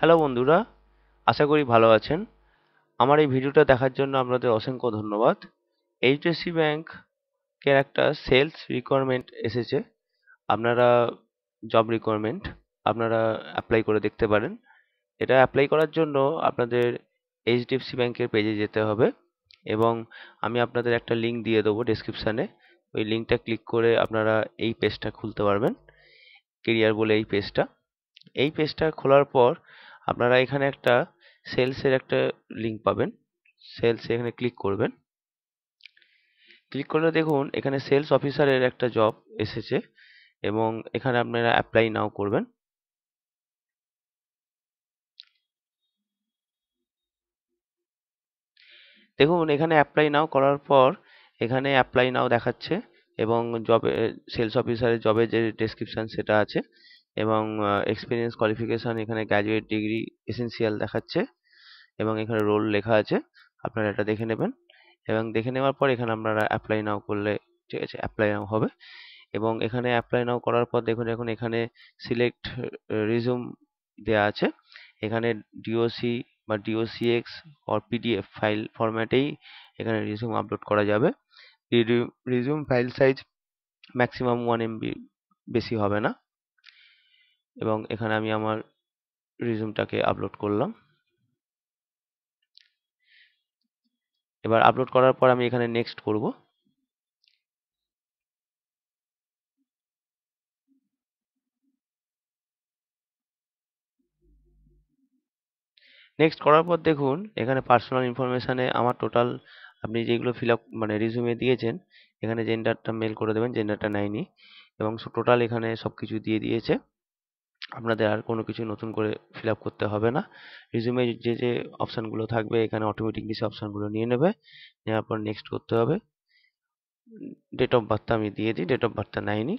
hello বন্ধুরা আশা করি ভালো আছেন আমার এই ভিডিওটা দেখার জন্য আপনাদের অসংখ্য ধন্যবাদ এইচডিএফসি ব্যাংকের একটা সেলস রিকোয়ারমেন্ট এসেছে আপনারা জব রিকোয়ারমেন্ট আপনারা অ্যাপ্লাই করে দেখতে পারেন এটা অ্যাপ্লাই করার জন্য আপনাদের এইচডিএফসি ব্যাংকের পেজে যেতে হবে এবং আমি আপনাদের একটা লিঙ্ক দিয়ে দেবো ডেসক্রিপশানে ওই লিঙ্কটা ক্লিক করে আপনারা এই পেজটা খুলতে পারবেন কেরিয়ার বলে এই পেজটা এই পেজটা খোলার পর আপনারা এখানে একটা সেলসের একটা লিঙ্ক পাবেন সেলস এখানে ক্লিক করবেন ক্লিক করলে দেখুন এখানে সেলস অফিসারের একটা জব এসেছে এবং এখানে আপনারা অ্যাপ্লাই নাও করবেন দেখুন এখানে অ্যাপ্লাই নাও করার পর এখানে অ্যাপ্লাই নাও দেখাচ্ছে এবং জবে সেলস অফিসারের জবে যে ডেসক্রিপশান সেটা আছে এবং এক্সপিরিয়েন্স কোয়ালিফিকেশান এখানে গ্র্যাজুয়েট ডিগ্রি এসেন্সিয়াল দেখাচ্ছে এবং এখানে রোল লেখা আছে আপনারা এটা দেখে নেবেন এবং দেখে নেওয়ার পর এখানে আপনারা অ্যাপ্লাই নাও করলে ঠিক আছে অ্যাপ্লাই নাও হবে এবং এখানে অ্যাপ্লাই নাও করার পর দেখুন এখন এখানে সিলেক্ট রিজুম দেয়া আছে এখানে ডিওসি বা ডিওসিএক্স অর পিডিএফ ফাইল ফরম্যাটেই এখানে রিজুম আপলোড করা যাবে resume file size maximum one MB বেশি হবে না এবং এখানে আমি আমার রিজুমটাকে আপলোড করলাম এবার আপলোড করার পর আমি এখানে নেক্সট করব নেক্সট করার পর দেখুন এখানে পার্সোনাল ইনফরমেশানে আমার টোটাল আপনি যেগুলো ফিল আপ মানে রিজুমে দিয়েছেন এখানে জেন্ডারটা মেল করে দেবেন জেন্ডারটা নেয়নি এবং টোটাল এখানে সব কিছু দিয়ে দিয়েছে আপনাদের আর কোনো কিছু নতুন করে ফিল করতে হবে না রিজুমে যে যে অপশানগুলো থাকবে এখানে অটোমেটিকলি সে অপশানগুলো নিয়ে নেবে নেওয়ার পর নেক্সট করতে হবে ডেট অফ বার্থটা আমি দিয়ে দিই ডেট অফ বার্থটা নেয়নি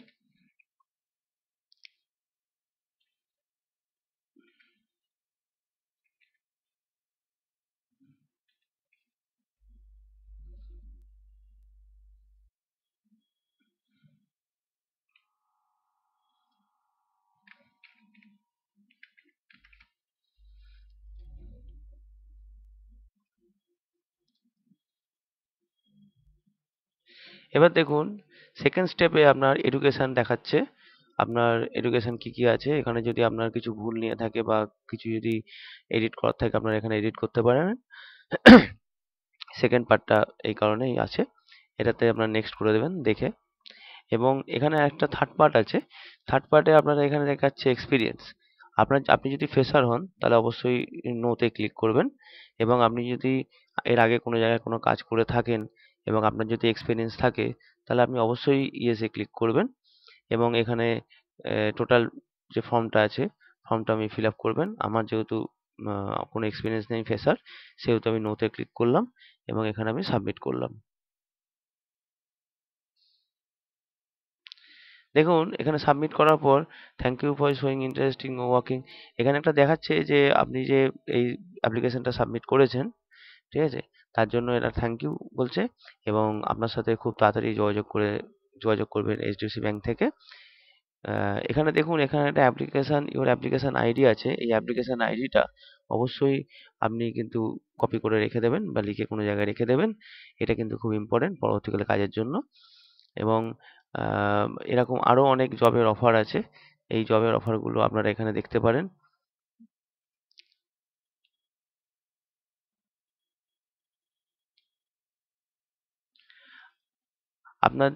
এবার দেখুন সেকেন্ড স্টেপে আপনার এডুকেশান দেখাচ্ছে আপনার এডুকেশান কি কি আছে এখানে যদি আপনার কিছু ভুল নিয়ে থাকে বা কিছু যদি এডিট করার থাকে আপনার এখানে এডিট করতে পারেন সেকেন্ড পার্টটা এই কারণেই আছে এটাতে আপনার নেক্সট করে দেবেন দেখে এবং এখানে একটা থার্ড পার্ট আছে থার্ড পার্টে আপনারা এখানে দেখাচ্ছে এক্সপিরিয়েন্স আপনার আপনি যদি ফেসার হন তাহলে অবশ্যই নোতে ক্লিক করবেন এবং আপনি যদি এর আগে কোনো জায়গায় কোনো কাজ করে থাকেন এবং আপনার যদি এক্সপিরিয়েন্স থাকে তাহলে আপনি অবশ্যই ইয়েসে ক্লিক করবেন এবং এখানে টোটাল যে ফর্মটা আছে ফর্মটা আমি ফিল আপ করবেন আমার যেহেতু কোনো এক্সপিরিয়েন্স নেই ফেসার সেহেতু আমি নোতে ক্লিক করলাম এবং এখানে আমি সাবমিট করলাম দেখুন এখানে সাবমিট করার পর thank you for showing interesting working এখানে একটা দেখাচ্ছে যে আপনি যে এই অ্যাপ্লিকেশনটা সাবমিট করেছেন ঠিক আছে তার জন্য এরা থ্যাংক ইউ বলছে এবং আপনার সাথে খুব তাড়াতাড়ি যোগাযোগ করে যোগাযোগ করবেন এইচডিএফসি ব্যাংক থেকে এখানে দেখুন এখানে একটা অ্যাপ্লিকেশান ইউর অ্যাপ্লিকেশান আইডি আছে এই অ্যাপ্লিকেশান আইডিটা অবশ্যই আপনি কিন্তু কপি করে রেখে দেবেন বা লিখে কোনো জায়গায় রেখে দেবেন এটা কিন্তু খুব ইম্পর্টেন্ট পরবর্তীকালে কাজের জন্য এবং এরকম আরও অনেক জবের অফার আছে এই জবের অফারগুলো আপনারা এখানে দেখতে পারেন আপনার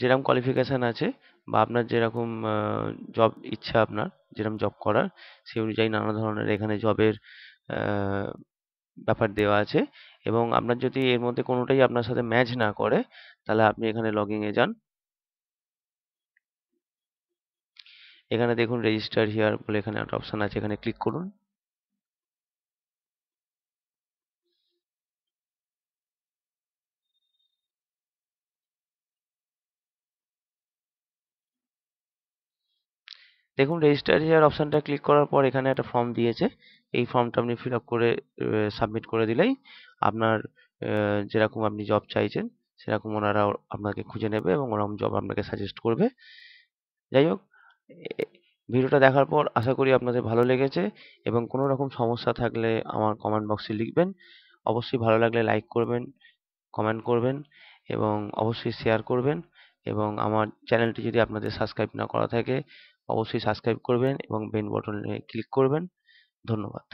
যেরকম কোয়ালিফিকেশান আছে বা আপনার যেরকম জব ইচ্ছা আপনার যেরকম জব করার সেই অনুযায়ী নানা ধরনের এখানে জবের ব্যাপার দেওয়া আছে এবং আপনার যদি এর মধ্যে কোনোটাই আপনার সাথে ম্যাচ না করে তাহলে আপনি এখানে লগ ইনে যান এখানে দেখুন রেজিস্টার হিয়ার বলে এখানে একটা অপশান আছে এখানে ক্লিক করুন দেখুন রেজিস্টার হিয়ার অপশানটা ক্লিক করার পর এখানে একটা ফর্ম দিয়েছে এই ফর্মটা আপনি ফিল আপ করে সাবমিট করে দিলেই আপনার যেরকম আপনি জব চাইছেন সেরকম ওনারা আপনাকে খুঁজে নেবে এবং ওরকম জব আপনাকে সাজেস্ট করবে যাই হোক ভিডিওটা দেখার পর আশা করি আপনাদের ভালো লেগেছে এবং কোনো রকম সমস্যা থাকলে আমার কমেন্ট বক্সে লিখবেন অবশ্যই ভালো লাগলে লাইক করবেন কমেন্ট করবেন এবং অবশ্যই শেয়ার করবেন এবং আমার চ্যানেলটি যদি আপনাদের সাবস্ক্রাইব না করা থাকে অবশ্যই সাবস্ক্রাইব করবেন এবং বেল বাটনে ক্লিক করবেন ধন্যবাদ